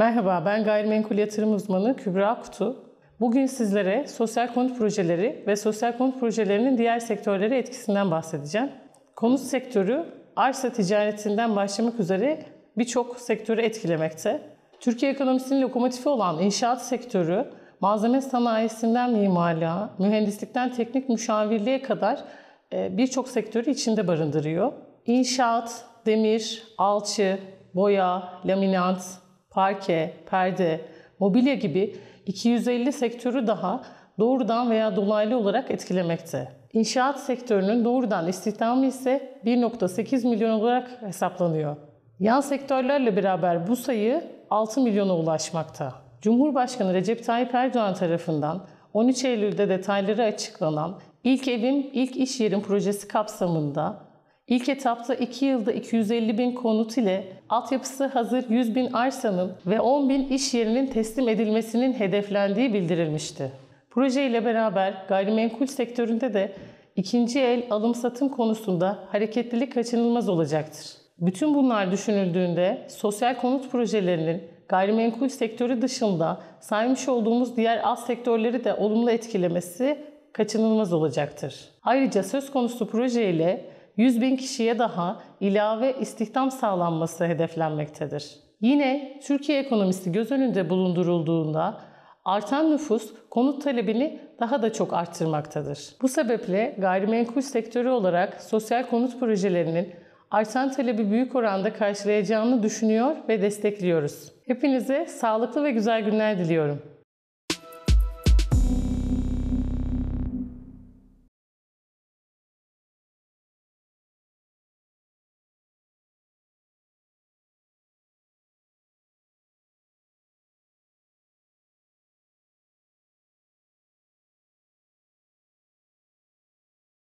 Merhaba, ben gayrimenkul yatırım uzmanı Kübra Kutu. Bugün sizlere sosyal konut projeleri ve sosyal konut projelerinin diğer sektörlere etkisinden bahsedeceğim. Konut sektörü arsa ticaretinden başlamak üzere birçok sektörü etkilemekte. Türkiye ekonomisinin lokomotifi olan inşaat sektörü, malzeme sanayisinden mimarlığa, mühendislikten teknik müşavirliğe kadar e, birçok sektörü içinde barındırıyor. İnşaat, demir, alçı, boya, laminat, parke, perde, mobilya gibi 250 sektörü daha doğrudan veya dolaylı olarak etkilemekte. İnşaat sektörünün doğrudan istihdamı ise 1.8 milyon olarak hesaplanıyor. Yan sektörlerle beraber bu sayı 6 milyona ulaşmakta. Cumhurbaşkanı Recep Tayyip Erdoğan tarafından 13 Eylül'de detayları açıklanan İlk Evim, ilk iş Yerim projesi kapsamında İlk etapta 2 yılda 250 bin konut ile altyapısı hazır 100 bin arsanın ve 10 bin iş yerinin teslim edilmesinin hedeflendiği bildirilmişti. Proje ile beraber gayrimenkul sektöründe de ikinci el alım-satım konusunda hareketlilik kaçınılmaz olacaktır. Bütün bunlar düşünüldüğünde sosyal konut projelerinin gayrimenkul sektörü dışında saymış olduğumuz diğer az sektörleri de olumlu etkilemesi kaçınılmaz olacaktır. Ayrıca söz konusu proje ile 100 bin kişiye daha ilave istihdam sağlanması hedeflenmektedir. Yine Türkiye ekonomisi göz önünde bulundurulduğunda artan nüfus konut talebini daha da çok arttırmaktadır. Bu sebeple gayrimenkul sektörü olarak sosyal konut projelerinin artan talebi büyük oranda karşılayacağını düşünüyor ve destekliyoruz. Hepinize sağlıklı ve güzel günler diliyorum.